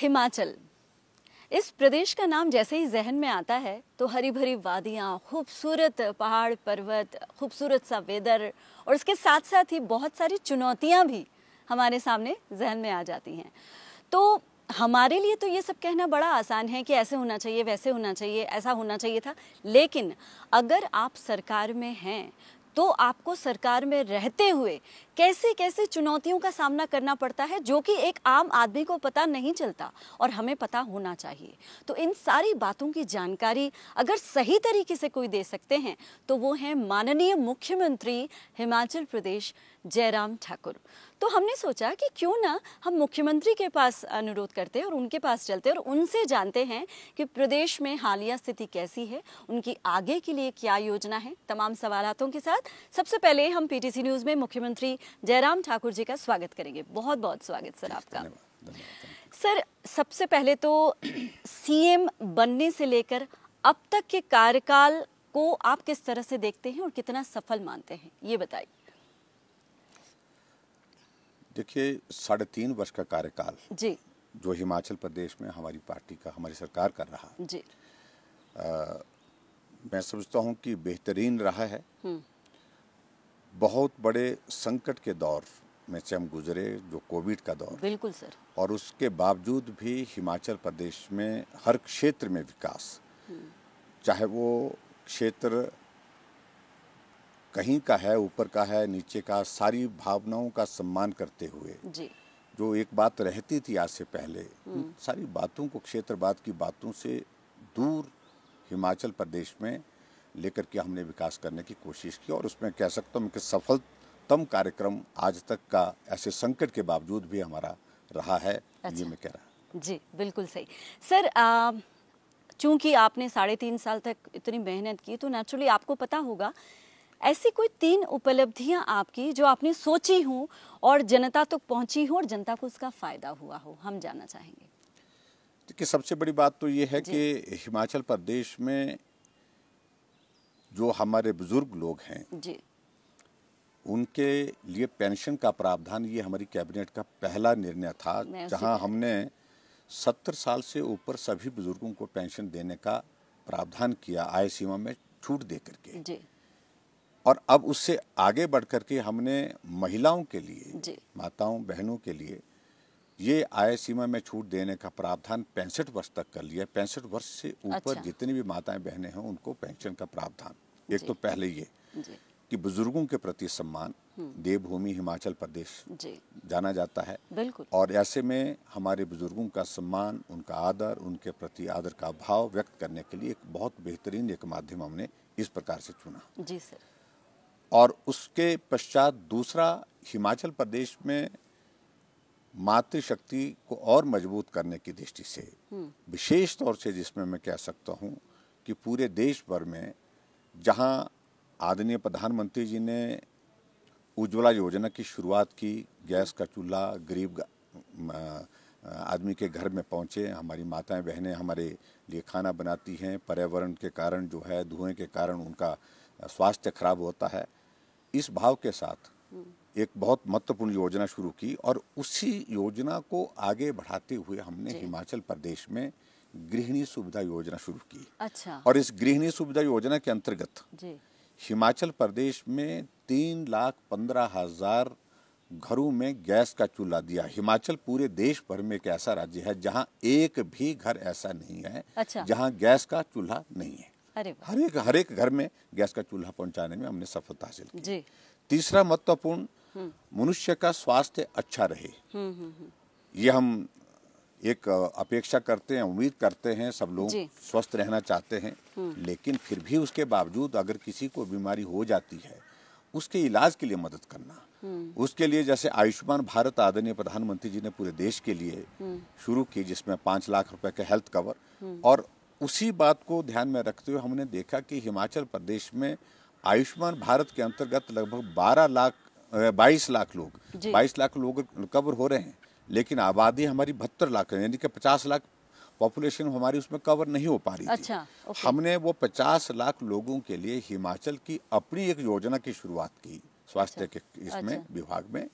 हिमाचल इस प्रदेश का नाम जैसे ही जहन में आता है तो हरी भरी वादियाँ खूबसूरत पहाड़ पर्वत खूबसूरत सा वेदर और इसके साथ साथ ही बहुत सारी चुनौतियाँ भी हमारे सामने जहन में आ जाती हैं तो हमारे लिए तो ये सब कहना बड़ा आसान है कि ऐसे होना चाहिए वैसे होना चाहिए ऐसा होना चाहिए था लेकिन अगर आप सरकार में हैं तो आपको सरकार में रहते हुए कैसे कैसे चुनौतियों का सामना करना पड़ता है जो कि एक आम आदमी को पता नहीं चलता और हमें पता होना चाहिए तो इन सारी बातों की जानकारी अगर सही तरीके से कोई दे सकते हैं तो वो हैं माननीय मुख्यमंत्री हिमाचल प्रदेश जयराम ठाकुर तो हमने सोचा कि क्यों ना हम मुख्यमंत्री के पास अनुरोध करते हैं और उनके पास चलते हैं और उनसे जानते हैं कि प्रदेश में हालिया स्थिति कैसी है उनकी आगे के लिए क्या योजना है तमाम सवालतों के साथ सबसे पहले हम पीटीसी न्यूज में मुख्यमंत्री जयराम ठाकुर जी का स्वागत करेंगे बहुत बहुत स्वागत सर आपका सर सबसे पहले तो सीएम बनने से लेकर अब तक के कार्यकाल को आप किस तरह से देखते हैं और कितना सफल मानते हैं ये बताइए देखिए साढ़े तीन वर्ष का कार्यकाल जी जो हिमाचल प्रदेश में हमारी पार्टी का हमारी सरकार कर रहा जी आ, मैं समझता हूँ कि बेहतरीन रहा है हम्म। बहुत बड़े संकट के दौर में से हम गुजरे जो कोविड का दौर बिल्कुल सर और उसके बावजूद भी हिमाचल प्रदेश में हर क्षेत्र में विकास हम्म। चाहे वो क्षेत्र कहीं का है ऊपर का है नीचे का सारी भावनाओं का सम्मान करते हुए जी। जो एक बात रहती थी आज से पहले हम्म। सारी बातों को क्षेत्रवाद की बातों से दूर हिमाचल प्रदेश में लेकर के हमने विकास करने की कोशिश की और उसमें कह सकता हूँ कि सफलतम कार्यक्रम आज तक का ऐसे संकट के बावजूद भी हमारा रहा है अच्छा। ये मैं कह रहा जी बिल्कुल सही सर आ, चूंकि आपने साढ़े तीन साल तक इतनी मेहनत की तो नेचुरली आपको पता होगा ऐसी कोई तीन उपलब्धियां आपकी जो आपने सोची हूँ और जनता तक तो पहुंची हो और जनता को उसका फ़ायदा हुआ हो हम जानना चाहेंगे देखिए सबसे बड़ी बात तो ये है कि हिमाचल प्रदेश में जो हमारे बुजुर्ग लोग हैं जी उनके लिए पेंशन का प्रावधान ये हमारी कैबिनेट का पहला निर्णय था जहां हमने सत्तर साल से ऊपर सभी बुजुर्गों को पेंशन देने का प्रावधान किया आय सीमा में छूट दे करके जी। और अब उससे आगे बढ़ करके हमने महिलाओं के लिए माताओं बहनों के लिए ये आय सीमा में छूट देने का प्रावधान पैंसठ वर्ष तक कर लिया पैंसठ वर्ष से ऊपर अच्छा। जितनी भी माताएं बहनें हैं उनको पेंशन का प्रावधान एक तो पहले ये कि बुजुर्गों के प्रति सम्मान हम्म। देवभूमि हिमाचल प्रदेश जाना जाता है बिल्कुल और ऐसे में हमारे बुजुर्गों का सम्मान उनका आदर उनके प्रति आदर का भाव व्यक्त करने के लिए एक बहुत बेहतरीन एक माध्यम हमने इस प्रकार से चुना जी सर और उसके पश्चात दूसरा हिमाचल प्रदेश में मातृशक्ति को और मजबूत करने की दृष्टि से हम्म। विशेष तौर से जिसमें मैं कह सकता हूँ कि पूरे देश भर में जहाँ आदरणीय प्रधानमंत्री जी ने उज्ज्वला योजना की शुरुआत की गैस का चूल्हा गरीब आदमी के घर में पहुँचे हमारी माताएं बहनें हमारे लिए खाना बनाती हैं पर्यावरण के कारण जो है धुएं के कारण उनका स्वास्थ्य खराब होता है इस भाव के साथ हम्म। एक बहुत महत्वपूर्ण योजना शुरू की और उसी योजना को आगे बढ़ाते हुए हमने हिमाचल प्रदेश में गृहिणी सुविधा योजना शुरू की अच्छा और इस गृहिणी सुविधा योजना के अंतर्गत हिमाचल प्रदेश में तीन लाख पंद्रह हजार घरों में गैस का चूल्हा दिया हिमाचल पूरे देश भर में एक ऐसा राज्य है जहाँ एक भी घर ऐसा नहीं है अच्छा। जहाँ गैस का चूल्हा नहीं है हर एक हर एक घर में गैस का चूल्हा पहुंचाने में हमने सफलता हासिल की तीसरा महत्वपूर्ण मनुष्य का स्वास्थ्य अच्छा रहे ये हम एक अपेक्षा करते हैं उम्मीद करते हैं सब लोग स्वस्थ रहना चाहते हैं हम्म। लेकिन फिर भी उसके बावजूद अगर किसी को बीमारी हो जाती है उसके इलाज के लिए मदद करना हम्म। उसके लिए जैसे आयुष्मान भारत आदरणीय प्रधानमंत्री जी ने पूरे देश के लिए हम्म। शुरू की जिसमें पांच लाख रुपए का हेल्थ कवर और उसी बात को ध्यान में रखते हुए हमने देखा कि हिमाचल प्रदेश में आयुष्मान भारत के अंतर्गत लगभग बारह लाख बाईस लाख लोग बाईस लाख लोग कवर हो रहे हैं लेकिन आबादी हमारी बहत्तर लाख है यानी कि पचास लाख पॉपुलेशन हमारी उसमें कवर नहीं हो पा रही अच्छा, थी हमने वो पचास लाख लोगों के लिए हिमाचल की अपनी एक योजना की शुरुआत की स्वास्थ्य अच्छा, के इसमें अच्छा, विभाग में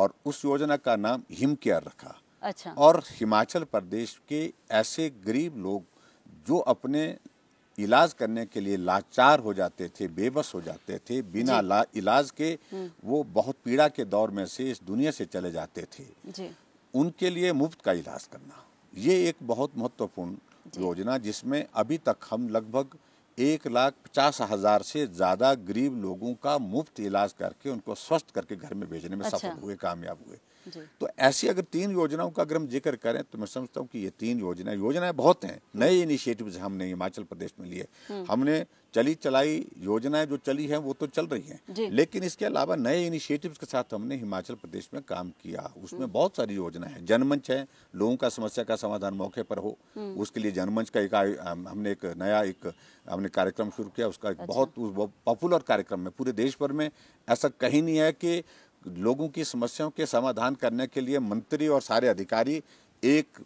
और उस योजना का नाम हिम केयर रखा अच्छा, और हिमाचल प्रदेश के ऐसे गरीब लोग जो अपने इलाज करने के लिए लाचार हो जाते थे बेबस हो जाते थे बिना इलाज के हम्म। वो बहुत पीड़ा के दौर में से इस दुनिया से चले जाते थे उनके लिए मुफ्त का इलाज करना ये एक बहुत महत्वपूर्ण योजना जिसमें अभी तक हम लगभग एक लाख पचास हजार से ज़्यादा गरीब लोगों का मुफ्त इलाज करके उनको स्वस्थ करके घर में भेजने में अच्छा। सफल हुए कामयाब हुए तो ऐसी अगर तीन योजनाओं का अगर हम जिक्र करें तो मैं समझता हूँ कि ये तीन योजनाएं योजनाएं बहुत हैं हम्म। नए इनिशिएटिव्स हमने हिमाचल प्रदेश में लिए हम्म। हमने चली चलाई योजनाएं जो चली हैं वो तो चल रही हैं लेकिन इसके अलावा नए इनिशिएटिव्स के साथ हमने हिमाचल प्रदेश में काम किया उसमें हम्म। बहुत सारी योजनाएं हैं जनमंच है लोगों का समस्या का समाधान मौके पर हो उसके लिए जनमंच का एक हमने एक नया एक हमने कार्यक्रम शुरू किया उसका एक अच्छा। बहुत पॉपुलर कार्यक्रम है पूरे देश भर में ऐसा कहीं नहीं है कि लोगों की समस्याओं के समाधान करने के लिए मंत्री और सारे अधिकारी एक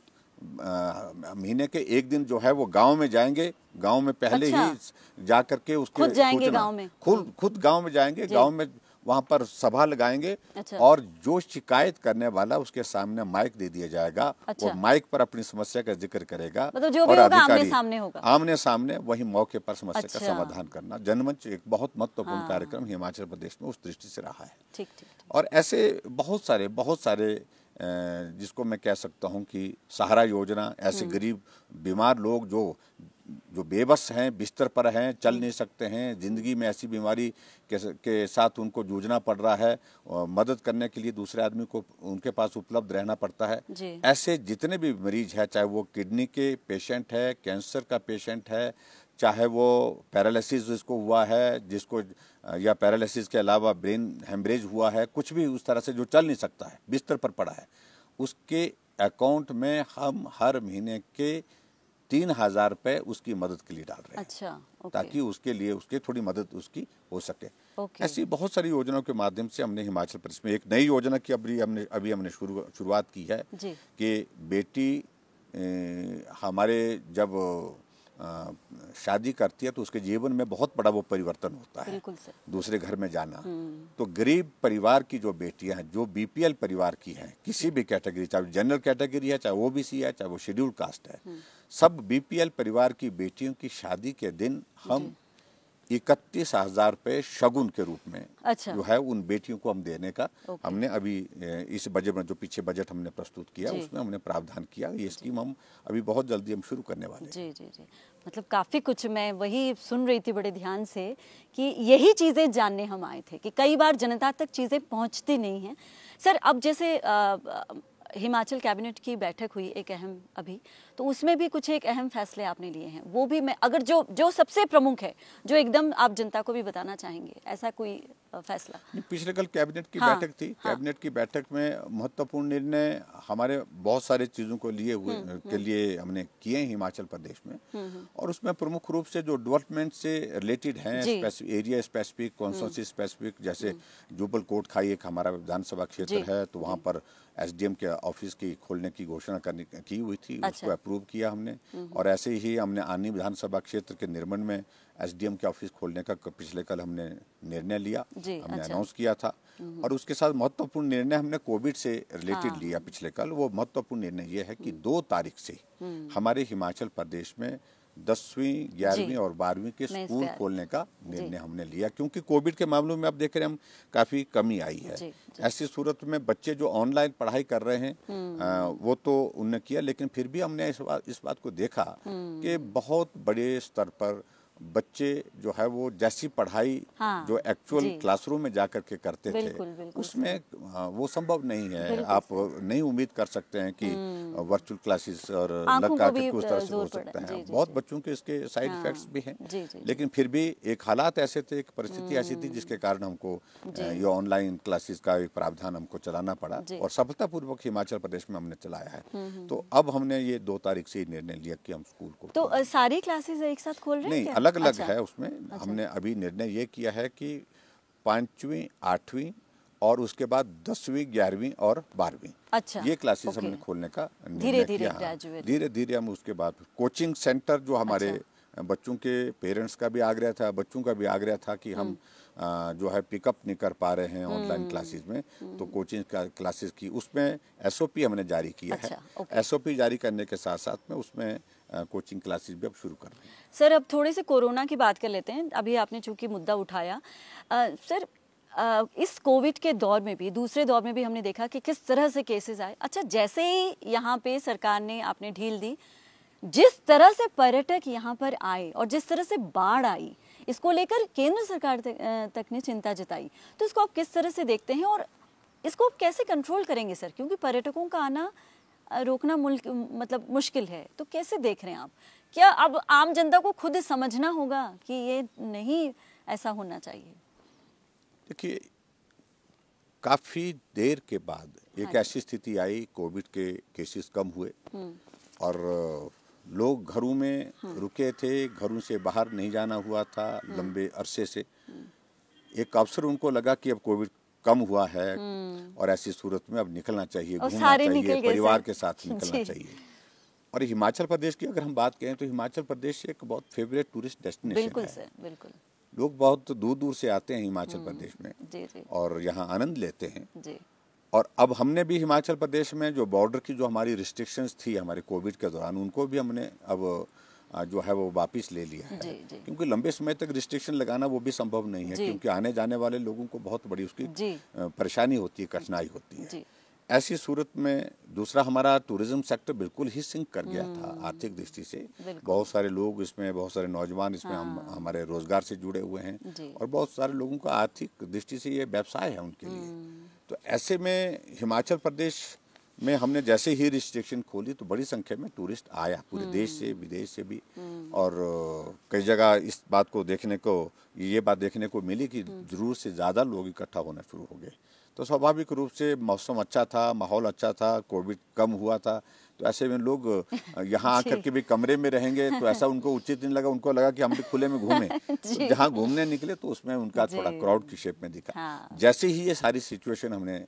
महीने के एक दिन जो है वो गांव में जाएंगे गांव में पहले अच्छा। ही जा करके उसको खुद जाएंगे गांव में खुद खुद गांव में जाएंगे गांव में वहाँ पर सभा लगाएंगे अच्छा। और जो शिकायत करने वाला उसके सामने माइक दे दिया जाएगा अच्छा। वो माइक पर अपनी समस्या का जिक्र करेगा मतलब जो और आमने सामने होगा आमने सामने वही मौके पर समस्या अच्छा। का समाधान करना जनमंच एक बहुत महत्वपूर्ण हाँ। कार्यक्रम हिमाचल प्रदेश में उस दृष्टि से रहा है ठीक, ठीक, और ऐसे बहुत सारे बहुत सारे जिसको मैं कह सकता हूँ कि सहारा योजना ऐसे हम्म। गरीब बीमार लोग जो जो बेबस हैं बिस्तर पर हैं चल नहीं सकते हैं ज़िंदगी में ऐसी बीमारी के, के साथ उनको जूझना पड़ रहा है और मदद करने के लिए दूसरे आदमी को उनके पास उपलब्ध रहना पड़ता है ऐसे जितने भी मरीज हैं चाहे वो किडनी के पेशेंट है कैंसर का पेशेंट है चाहे वो पैरालिसिस जिसको हुआ है जिसको या पैरालिसिस के अलावा ब्रेन हेमरेज हुआ है कुछ भी उस तरह से जो चल नहीं सकता है बिस्तर पर पड़ा है उसके अकाउंट में हम हर महीने के तीन हजार रुपए उसकी मदद के लिए डाल रहे हैं अच्छा, ओके। ताकि उसके लिए उसके थोड़ी मदद उसकी हो सके ओके। ऐसी बहुत सारी योजनाओं के माध्यम से हमने हिमाचल प्रदेश में एक नई योजना की अभी हमने अभी हमने शुरू शुरुआत की है कि बेटी ए, हमारे जब शादी करती है तो उसके जीवन में बहुत बड़ा वो परिवर्तन होता है दूसरे घर में जाना हम्म। तो गरीब परिवार की जो बेटियां हैं जो बीपीएल परिवार की हैं किसी भी कैटेगरी चाहे जनरल कैटेगरी है चाहे ओबीसी है चाहे वो शेड्यूल कास्ट है हम्म। सब बीपीएल परिवार की बेटियों की शादी के दिन हम इकतीस हजार रुपये शगुन के रूप में अच्छा। जो है उन बेटियों को हम देने का हमने अभी इस बजट में जो पीछे बजट हमने प्रस्तुत किया उसमें हमने प्रावधान किया ये स्कीम हम अभी बहुत जल्दी हम शुरू करने वाले जी जी जी मतलब काफ़ी कुछ मैं वही सुन रही थी बड़े ध्यान से कि यही चीज़ें जानने हम आए थे कि कई बार जनता तक चीज़ें पहुंचती नहीं है सर अब जैसे आ, हिमाचल कैबिनेट की बैठक हुई एक अहम अभी तो उसमें भी कुछ एक अहम फैसले आपने लिए हैं वो भी मैं अगर जो जो सबसे प्रमुख है जो एकदम आप जनता को भी बताना चाहेंगे ऐसा कोई फैसला पिछले कल कैबिनेट की हाँ, बैठक थी हाँ, कैबिनेट की बैठक में महत्वपूर्ण निर्णय हमारे बहुत सारे चीज़ों को लिए हुए हम्म, के हम्म। लिए हमने किए हिमाचल प्रदेश में हम्म, और उसमें प्रमुख रूप से जो डेवलपमेंट से रिलेटेड है एरिया स्पेसिफिक कॉन्स्टेंसी स्पेसिफिक जैसे जुबल कोट खाई एक हमारा विधानसभा क्षेत्र है तो वहाँ पर एसडीएम के ऑफिस की खोलने की घोषणा करने की हुई थी अच्छा। उसको प्रूव किया हमने और ऐसे ही हमने आनी विधानसभा क्षेत्र के निर्माण में एसडीएम के ऑफिस खोलने का पिछले कल हमने निर्णय लिया हमने अनाउंस अच्छा। किया था और उसके साथ महत्वपूर्ण निर्णय हमने कोविड से रिलेटेड हाँ। लिया पिछले कल वो महत्वपूर्ण निर्णय ये है कि हम्म। दो तारीख से हम्म। हमारे हिमाचल प्रदेश में दसवीं ग्यारहवीं और बारहवीं के स्कूल खोलने का निर्णय हमने लिया क्योंकि कोविड के मामलों में आप देख रहे हैं हम काफ़ी कमी आई है जी, जी। ऐसी सूरत में बच्चे जो ऑनलाइन पढ़ाई कर रहे हैं आ, हम्म। वो तो उनने किया लेकिन फिर भी हमने इस बात इस बात को देखा हम्म। कि बहुत बड़े स्तर पर बच्चे जो है वो जैसी पढ़ाई हाँ, जो एक्चुअल क्लासरूम में जाकर के करते बिल्कुल, थे बिल्कुल, उसमें हाँ, वो संभव नहीं है आप नहीं उम्मीद कर सकते हैं कि वर्चुअल हम्म। क्लासेस और लगा उस तरह से हो सकता है बहुत बच्चों के इसके साइड हाँ। इफेक्ट्स भी हैं लेकिन फिर भी एक हालात ऐसे थे एक परिस्थिति ऐसी थी हम्म। जिसके कारण हमको ये ऑनलाइन क्लासेस का एक प्रावधान हमको चलाना पड़ा और सफलतापूर्वक हिमाचल प्रदेश में हमने चलाया है हम्म, तो अब हमने ये दो तारीख से निर्णय लिया कि हम स्कूल को तो सारी क्लासेज एक साथ खोल रहे हैं अलग अलग अच्छा, है उसमें अच्छा, हमने अभी निर्णय ये किया है कि पांचवी आठवीं और उसके बाद दसवीं ग्यारहवीं और बारहवीं अच्छा ये क्लासेस हमने खोलने का धीरे धीरे धीरे धीरे हम उसके बाद कोचिंग सेंटर जो हमारे अच्छा। बच्चों के पेरेंट्स का भी आग्रह था बच्चों का भी आग्रह था कि हम हम्म। जो है पिकअप नहीं कर पा रहे हैं ऑनलाइन हम्म। क्लासेस में तो कोचिंग हम्म। का क्लासेस की उसमें एसओपी हमने जारी किया अच्छा, है एसओपी जारी करने के साथ साथ में उसमें कोचिंग क्लासेस भी अब शुरू कर रहे हैं सर अब थोड़े से कोरोना की बात कर लेते हैं अभी आपने चूंकि मुद्दा उठाया आ, सर आ, इस कोविड के दौर में भी दूसरे दौर में भी हमने देखा कि किस तरह से केसेस आए अच्छा जैसे ही यहाँ पे सरकार ने आपने ढील दी जिस तरह से पर्यटक यहाँ पर आए और जिस तरह से बाढ़ आई इसको लेकर केंद्र सरकार तक ने चिंता जताई तो इसको आप किस तरह से देखते हैं और इसको आप कैसे कंट्रोल करेंगे सर क्योंकि पर्यटकों का आना रोकना मुल्क मतलब मुश्किल है तो कैसे देख रहे हैं आप क्या अब आम जनता को खुद समझना होगा कि ये नहीं ऐसा होना चाहिए देखिए काफ़ी देर के बाद एक हाँ ऐसी स्थिति आई कोविड के केसेस कम हुए हम्म। और लोग घरों में हाँ। रुके थे घरों से बाहर नहीं जाना हुआ था हाँ। लंबे अरसे से हम्म। एक अवसर उनको लगा कि अब कोविड कम हुआ है हम्म। और ऐसी सूरत में अब निकलना चाहिए घूमना चाहिए परिवार के साथ निकलना चाहिए और हिमाचल प्रदेश की अगर हम बात करें तो हिमाचल प्रदेश एक बहुत फेवरेट टूरिस्ट डेस्टिनेशन बिल्कुल है बिल्कुल लोग बहुत दूर दूर से आते हैं हिमाचल हम्म। प्रदेश में जी जी। और यहाँ आनंद लेते हैं जी। और अब हमने भी हिमाचल प्रदेश में जो बॉर्डर की जो हमारी रिस्ट्रिक्शंस थी हमारे कोविड के दौरान उनको भी हमने अब जो है वो वापस ले लिया है जी, जी. क्योंकि लंबे समय तक रिस्ट्रिक्शन लगाना वो भी संभव नहीं है क्योंकि आने जाने वाले लोगों को बहुत बड़ी उसकी परेशानी होती है कठिनाई होती है ऐसी सूरत में दूसरा हमारा टूरिज्म सेक्टर बिल्कुल ही सिंक कर गया था हम्म। आर्थिक दृष्टि से बहुत सारे लोग इसमें बहुत सारे नौजवान इसमें हाँ। हम हमारे रोजगार से जुड़े हुए हैं और बहुत सारे लोगों का आर्थिक दृष्टि से ये व्यवसाय है उनके लिए हम्म। तो ऐसे में हिमाचल प्रदेश में हमने जैसे ही रिस्ट्रिक्शन खोली तो बड़ी संख्या में टूरिस्ट आया पूरे हम्म। देश से विदेश से भी हम्म। और कई जगह इस बात को देखने को ये बात देखने को मिली कि हम्म। जरूर से ज़्यादा लोग इकट्ठा होना शुरू हो गए तो स्वाभाविक रूप से मौसम अच्छा था माहौल अच्छा था कोविड कम हुआ था तो ऐसे में लोग यहाँ आकर के भी कमरे में रहेंगे तो ऐसा उनको उचित नहीं लगा उनको लगा कि हम भी खुले में घूमें तो जहाँ घूमने निकले तो उसमें उनका थोड़ा क्राउड की शेप में दिखा हाँ। जैसे ही ये सारी सिचुएशन हमने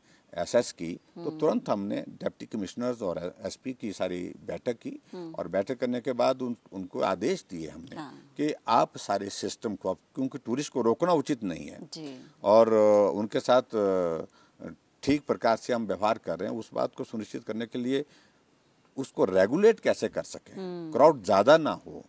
एसएस की तो हम्म। तुरंत हमने डिप्टी कमिश्नर्स और एसपी की सारी बैठक की हम्म। और बैठक करने के बाद उन, उनको आदेश दिए हमने हाँ। कि आप सारे सिस्टम को आप क्योंकि टूरिस्ट को रोकना उचित नहीं है और उनके साथ ठीक प्रकार से हम व्यवहार कर रहे हैं उस बात को सुनिश्चित करने के लिए उसको रेगुलेट कैसे कर सके क्राउड हम्म। ज़्यादा ना हो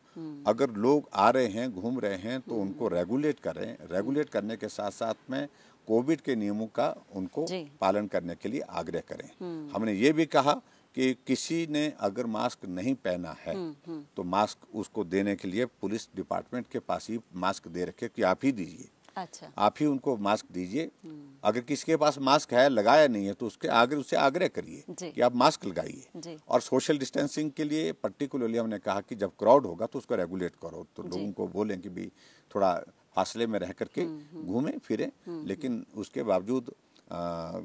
अगर लोग आ रहे हैं घूम रहे हैं तो उनको रेगुलेट करें रेगुलेट करने के साथ साथ में कोविड के नियमों का उनको पालन करने के लिए आग्रह करें हम्म। हमने ये भी कहा कि किसी ने अगर मास्क नहीं पहना है हम्म, हम्म। तो मास्क उसको देने के लिए पुलिस डिपार्टमेंट के पास ही मास्क दे रखे कि आप ही दीजिए अच्छा आप ही उनको मास्क दीजिए अगर किसी के पास मास्क है लगाया नहीं है तो उसके आगे उससे आग्रह करिए कि आप मास्क लगाइए और सोशल डिस्टेंसिंग के लिए पर्टिकुलरली हमने कहा कि जब क्राउड होगा तो उसको रेगुलेट करो तो लोगों को बोलें कि भाई थोड़ा फासले में रह करके हम्म, हम्म। घूमें फिरें हम्म, लेकिन उसके बावजूद आ,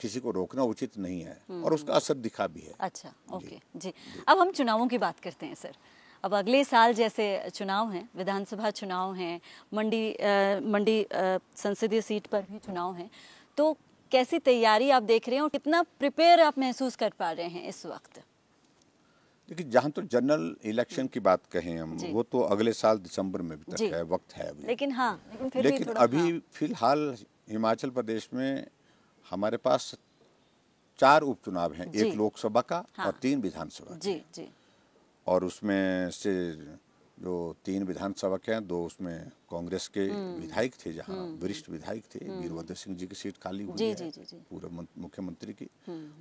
किसी को रोकना उचित नहीं है और उसका असर दिखा भी है अच्छा ओके जी, जी।, जी अब हम चुनावों की बात करते हैं सर अब अगले साल जैसे चुनाव हैं विधानसभा चुनाव हैं मंडी आ, मंडी संसदीय सीट पर भी चुनाव हैं तो कैसी तैयारी आप देख रहे हैं और कितना प्रिपेयर आप महसूस कर पा रहे हैं इस वक्त देखिए जहाँ तो जनरल इलेक्शन की बात कहें हम वो तो अगले साल दिसंबर में भी तक है वक्त है अभी लेकिन हाँ लेकिन, फिर लेकिन भी अभी हाँ। फिलहाल हिमाचल प्रदेश में हमारे पास चार उपचुनाव हैं एक लोकसभा का हाँ। और तीन विधानसभा जी जी और उसमें से जो तीन विधानसभा के हैं दो उसमें कांग्रेस के हम्म। विधायक थे जहाँ हम्म। वरिष्ठ विधायक थे हम्म। वीरभद्र सिंह जी की सीट खाली हुई है पूर्व मुख्यमंत्री की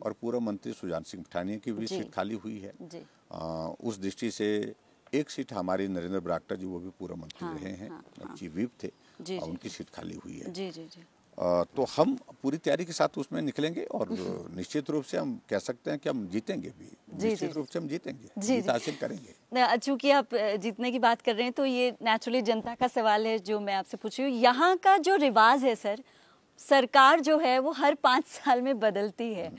और पूर्व मंत्री सुजान सिंह पठानिया की भी सीट खाली हुई है उस दृष्टि से एक सीट हमारी नरेंद्र बरागटा जी वो भी पूर्व मंत्री हाँ, रहे हैं हाँ, हाँ। चीफ व्हीप थे और उनकी सीट खाली हुई है तो हम पूरी तैयारी के साथ उसमें निकलेंगे और निश्चित रूप से हम कह सकते हैं कि हम जीतेंगे भी जी निश्चित रूप से हम जीतेंगे जी जीत हासिल करेंगे चूंकि आप जीतने की बात कर रहे हैं तो ये नेचुरली जनता का सवाल है जो मैं आपसे पूछ रही हूँ यहाँ का जो रिवाज है सर सरकार जो है वो हर पाँच साल में बदलती है हम्म।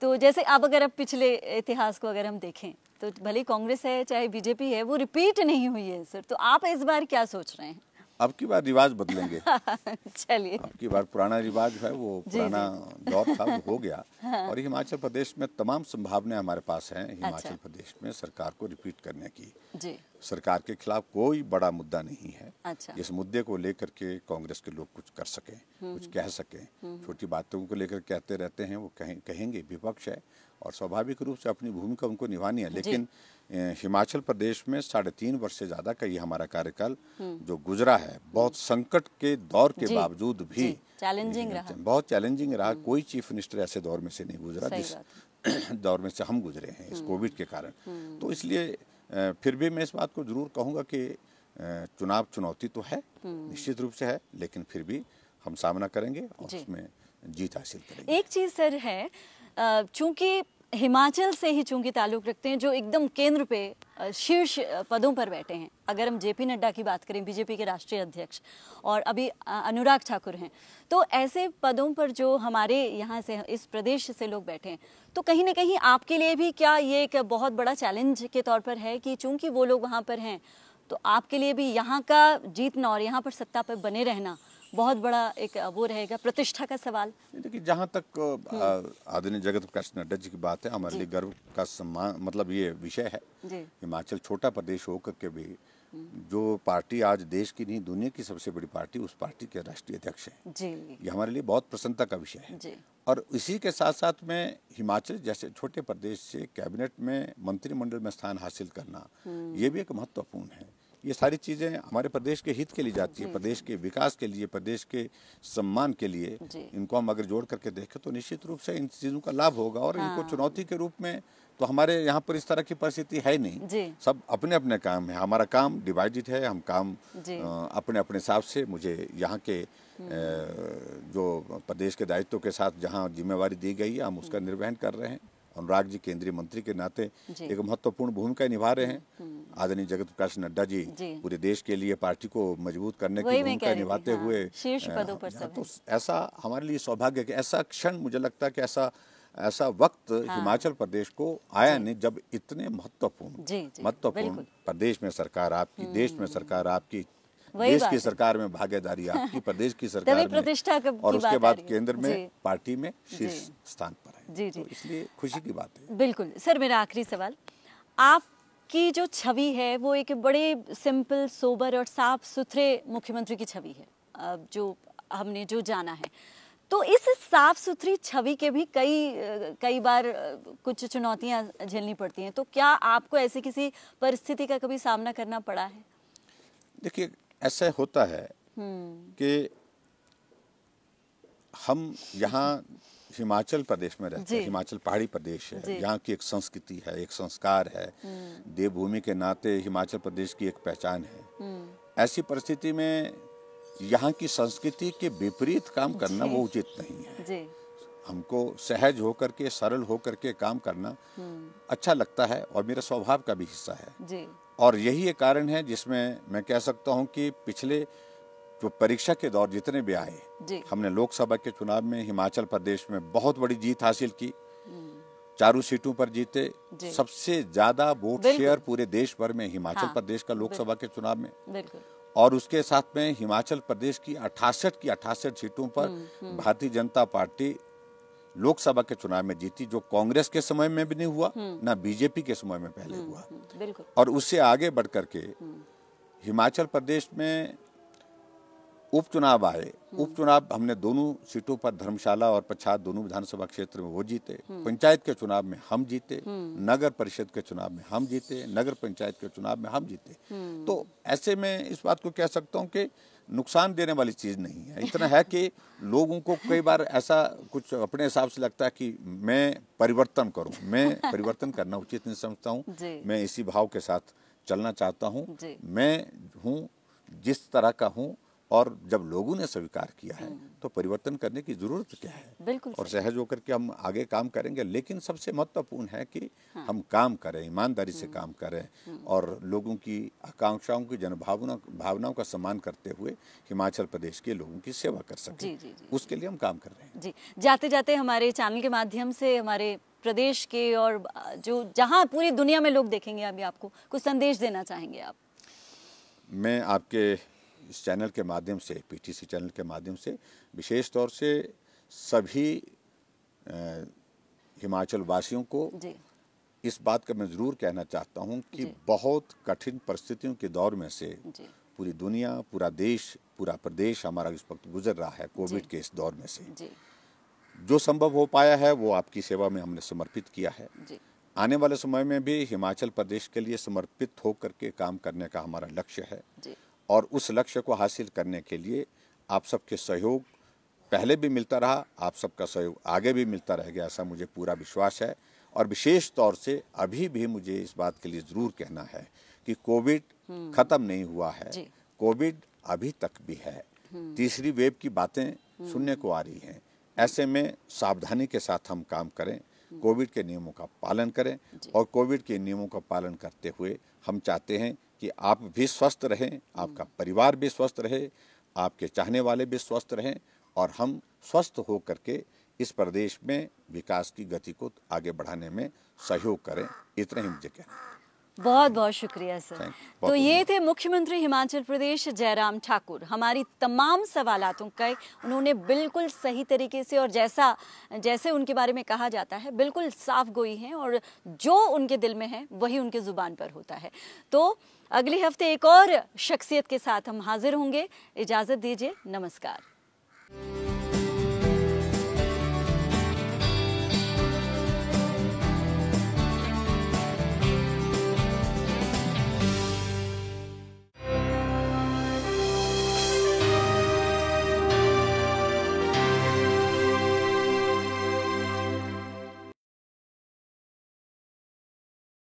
तो जैसे अब अगर आप पिछले इतिहास को अगर हम देखें तो भले कांग्रेस है चाहे बीजेपी है वो रिपीट नहीं हुई है सर तो आप इस बार क्या सोच रहे हैं अब की बार रिवाज बदलेंगे चलिए अब की बार पुराना रिवाज है वो पुराना दौर था वो हो गया हाँ। और हिमाचल प्रदेश में तमाम संभावनाएं हमारे पास हैं हिमाचल अच्छा। प्रदेश में सरकार को रिपीट करने की जी। सरकार के खिलाफ कोई बड़ा मुद्दा नहीं है अच्छा। इस मुद्दे को लेकर के कांग्रेस के लोग कुछ कर सकें हम्म, कुछ हम्म। कह सकें हम्म, छोटी बातों को लेकर कहते रहते हैं वो कहेंगे विपक्ष है और स्वाभाविक रूप से अपनी भूमिका उनको निभानी है लेकिन हिमाचल प्रदेश में साढ़े तीन वर्ष से ज़्यादा का ये हमारा कार्यकाल हम्म। जो गुजरा है बहुत संकट के दौर के बावजूद भी चैलेंजिंग रहा बहुत चैलेंजिंग रहा हम्म। कोई चीफ मिनिस्टर ऐसे दौर में से नहीं गुजरा जिस दौर में से हम गुजरे हैं इस हम्म। कोविड के कारण तो इसलिए फिर भी मैं इस बात को ज़रूर कहूंगा कि चुनाव चुनौती तो है निश्चित रूप से है लेकिन फिर भी हम सामना करेंगे और उसमें जीत हासिल करेंगे एक चीज़ सर है चूंकि हिमाचल से ही चूंकि ताल्लुक रखते हैं जो एकदम केंद्र पे शीर्ष पदों पर बैठे हैं अगर हम जेपी नड्डा की बात करें बीजेपी के राष्ट्रीय अध्यक्ष और अभी अनुराग ठाकुर हैं तो ऐसे पदों पर जो हमारे यहाँ से इस प्रदेश से लोग बैठे हैं तो कहीं ना कहीं आपके लिए भी क्या ये एक बहुत बड़ा चैलेंज के तौर पर है कि चूंकि वो लोग वहाँ पर हैं तो आपके लिए भी यहाँ का जीतना और यहाँ पर सत्ता पर बने रहना बहुत बड़ा एक वो रहेगा प्रतिष्ठा का सवाल देखिए जहाँ तक आदरणीय जगत प्रकाश नड्डा जी की बात है हमारे लिए गर्व का सम्मान मतलब ये विषय है हिमाचल छोटा प्रदेश होकर के भी हम्म। जो पार्टी आज देश की नहीं दुनिया की सबसे बड़ी पार्टी उस पार्टी के राष्ट्रीय अध्यक्ष है ये हमारे लिए बहुत प्रसन्नता का विषय है और इसी के साथ साथ में हिमाचल जैसे छोटे प्रदेश से कैबिनेट में मंत्रिमंडल में स्थान हासिल करना हम्म। ये भी एक महत्वपूर्ण है ये सारी चीज़ें हमारे प्रदेश के हित के लिए जाती है प्रदेश के विकास के लिए प्रदेश के सम्मान के लिए इनको हम अगर जोड़ करके देखें तो निश्चित रूप से इन चीज़ों का लाभ होगा और हाँ। इनको चुनौती के रूप में तो हमारे यहाँ पर इस तरह की परिस्थिति है नहीं सब अपने अपने काम है हमारा काम डिवाइडेड है हम काम अपने अपने हिसाब से मुझे यहाँ के हम्म। जो प्रदेश के दायित्व के साथ जहाँ जिम्मेवारी दी गई है हम उसका हम्म। निर्वहन कर रहे हैं अनुराग जी केंद्रीय मंत्री के नाते एक महत्वपूर्ण भूमिका निभा रहे हैं हम्म, हम्म। आदरणीय जगत प्रकाश नड्डा जी, जी पूरे देश के लिए पार्टी को मजबूत करने की भूमिका निभाते हाँ, हुए शीर्ष पदों पर तो ऐसा हमारे लिए सौभाग्य है ऐसा क्षण मुझे लगता है कि ऐसा ऐसा वक्त हाँ। हिमाचल प्रदेश को आया नहीं जब इतने महत्वपूर्ण महत्वपूर्ण प्रदेश में सरकार आपकी देश में हम्म। सरकार आपकी देश की सरकार में भागीदारी आपकी प्रदेश की सरकार में प्रतिष्ठा और उसके बाद केंद्र में पार्टी में शीर्ष स्थान पर है जी जी तो इसलिए खुशी की बात है बिल्कुल सर मेरा आखिरी सवाल आप आपकी जो छवि है वो एक बड़े सिंपल सोबर और साफ सुथरे मुख्यमंत्री की छवि है जो हमने जो जाना है तो इस साफ सुथरी छवि के भी कई कई बार कुछ चुनौतियां झेलनी पड़ती हैं तो क्या आपको ऐसी किसी परिस्थिति का कभी सामना करना पड़ा है देखिए ऐसा होता है हम्म। कि हम यहाँ हिमाचल प्रदेश में रहते हैं हिमाचल पहाड़ी प्रदेश है यहाँ की एक संस्कृति है एक संस्कार है हम्म। देवभूमि के नाते हिमाचल प्रदेश की एक पहचान है हम्म। ऐसी परिस्थिति में यहाँ की संस्कृति के विपरीत काम करना वो उचित नहीं है हमको सहज होकर के सरल होकर के काम करना अच्छा लगता है और मेरा स्वभाव का भी हिस्सा है और यही एक कारण है जिसमें मैं कह सकता हूँ कि पिछले जो परीक्षा के दौर जितने भी आए हमने लोकसभा के चुनाव में हिमाचल प्रदेश में बहुत बड़ी जीत हासिल की हम्म। चारों सीटों पर जीते सबसे ज्यादा वोट शेयर पूरे देश भर में हिमाचल हाँ, प्रदेश का लोकसभा के चुनाव में और उसके साथ में हिमाचल प्रदेश की अठासठ की अठासठ सीटों पर हम्म, हम्म। भारतीय जनता पार्टी लोकसभा के चुनाव में जीती जो कांग्रेस के समय में भी नहीं हुआ हम्म। ना बीजेपी के समय में पहले हम्म, हुआ हम्म, और उससे आगे बढ़ करके हिमाचल प्रदेश में उपचुनाव आए उपचुनाव हमने दोनों सीटों पर धर्मशाला और पछाद दोनों विधानसभा क्षेत्र में वो जीते पंचायत के चुनाव में हम जीते नगर परिषद के चुनाव में हम जीते नगर पंचायत के चुनाव में हम जीते तो ऐसे में इस बात को कह सकता हूँ कि नुकसान देने वाली चीज़ नहीं है इतना है कि लोगों को कई बार ऐसा कुछ अपने हिसाब से लगता है कि मैं परिवर्तन करूं मैं परिवर्तन करना उचित नहीं समझता हूं मैं इसी भाव के साथ चलना चाहता हूं मैं हूं जिस तरह का हूं और जब लोगों ने स्वीकार किया है हम्म। तो परिवर्तन करने की ज़रूरत क्या है और सहज होकर के हम आगे काम करेंगे लेकिन सबसे महत्वपूर्ण है कि हाँ। हम काम करें ईमानदारी से हम्म। काम करें हम्म। और लोगों की आकांक्षाओं की जनभावना भावनाओं का सम्मान करते हुए हिमाचल प्रदेश के लोगों की सेवा कर सकें उसके लिए हम काम कर रहे हैं जी जाते जाते हमारे चैनल के माध्यम से हमारे प्रदेश के और जो जहाँ पूरी दुनिया में लोग देखेंगे अभी आपको कुछ संदेश देना चाहेंगे आप मैं आपके इस चैनल के माध्यम से पीटीसी चैनल के माध्यम से विशेष तौर से सभी हिमाचल वासियों को इस बात का मैं ज़रूर कहना चाहता हूं कि बहुत कठिन परिस्थितियों के दौर में से पूरी दुनिया पूरा देश पूरा प्रदेश हमारा इस वक्त गुजर रहा है कोविड के इस दौर में से जो संभव हो पाया है वो आपकी सेवा में हमने समर्पित किया है आने वाले समय में भी हिमाचल प्रदेश के लिए समर्पित होकर के काम करने का हमारा लक्ष्य है और उस लक्ष्य को हासिल करने के लिए आप सबके सहयोग पहले भी मिलता रहा आप सबका सहयोग आगे भी मिलता रहेगा ऐसा मुझे पूरा विश्वास है और विशेष तौर से अभी भी मुझे इस बात के लिए ज़रूर कहना है कि कोविड हम्म। ख़त्म नहीं हुआ है कोविड अभी तक भी है हम्म। तीसरी वेब की बातें हम्म। सुनने को आ रही हैं ऐसे में सावधानी के साथ हम काम करें कोविड के नियमों का पालन करें और कोविड के नियमों का पालन करते हुए हम चाहते हैं कि आप भी स्वस्थ रहें आपका हम्म। परिवार भी स्वस्थ रहे आपके चाहने वाले भी स्वस्थ रहें और हम स्वस्थ हो करके इस प्रदेश में विकास की गति को आगे बढ़ाने में सहयोग करें इतने ही मुझे कहना बहुत बहुत शुक्रिया सर तो ये थे मुख्यमंत्री हिमाचल प्रदेश जयराम ठाकुर हमारी तमाम सवालों का उन्होंने बिल्कुल सही तरीके से और जैसा जैसे उनके बारे में कहा जाता है बिल्कुल साफ गोई हैं और जो उनके दिल में है वही उनके ज़ुबान पर होता है तो अगले हफ्ते एक और शख्सियत के साथ हम हाजिर होंगे इजाज़त दीजिए नमस्कार